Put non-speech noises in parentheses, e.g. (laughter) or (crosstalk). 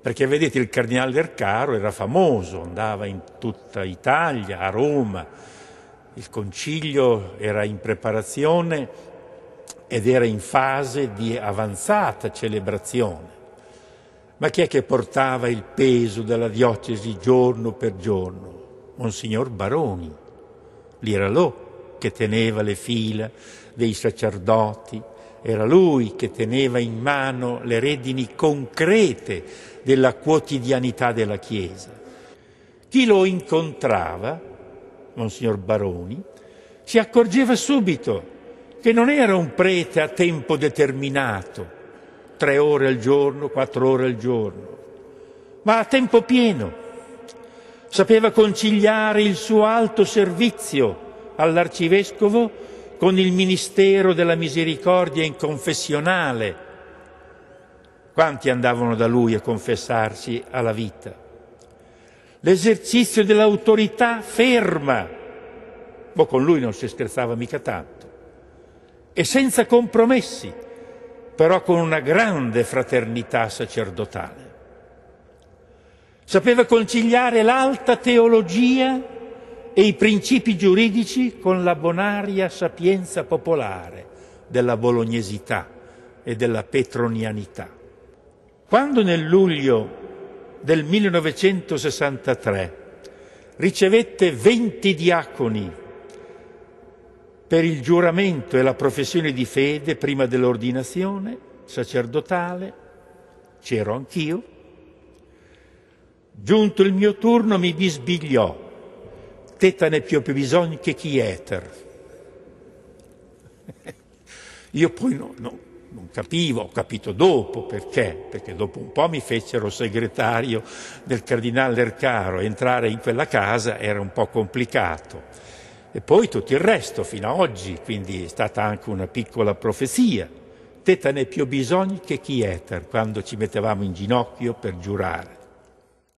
Perché vedete il cardinale del Caro era famoso, andava in tutta Italia, a Roma, il concilio era in preparazione ed era in fase di avanzata celebrazione. Ma chi è che portava il peso della diocesi giorno per giorno? Monsignor Baroni, l'Iralò, che teneva le fila dei sacerdoti, era lui che teneva in mano le redini concrete della quotidianità della Chiesa. Chi lo incontrava, Monsignor Baroni, si accorgeva subito che non era un prete a tempo determinato, tre ore al giorno, quattro ore al giorno, ma a tempo pieno. Sapeva conciliare il suo alto servizio all'arcivescovo con il ministero della misericordia in confessionale. Quanti andavano da lui a confessarsi alla vita? L'esercizio dell'autorità ferma, boh, con lui non si scherzava mica tanto, e senza compromessi, però con una grande fraternità sacerdotale. Sapeva conciliare l'alta teologia e i principi giuridici con la bonaria sapienza popolare della bolognesità e della petronianità. Quando nel luglio del 1963 ricevette 20 diaconi per il giuramento e la professione di fede prima dell'ordinazione sacerdotale, c'ero anch'io, giunto il mio turno mi bisbigliò tetane più bisogno che chi eter. (laughs) Io poi no, no, non capivo, ho capito dopo perché, perché dopo un po' mi fecero segretario del cardinale Ercaro, entrare in quella casa era un po' complicato. E poi tutto il resto fino ad oggi, quindi è stata anche una piccola profezia. Tetane più bisogno che chi eter, quando ci mettevamo in ginocchio per giurare.